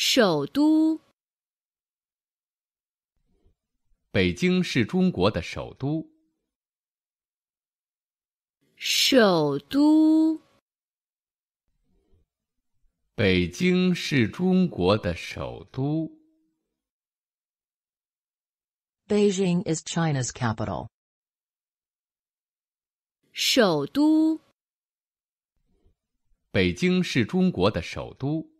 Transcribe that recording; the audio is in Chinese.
首都。北京是中国的首都。首都。北京是中国的首都。Beijing is China's capital. 首都。北京是中国的首都。